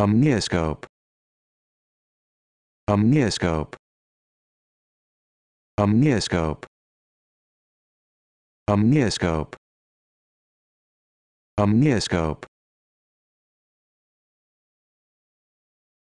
Omnioscope. Omnioscope. Omnioscope. Omnioscope. Omnioscope.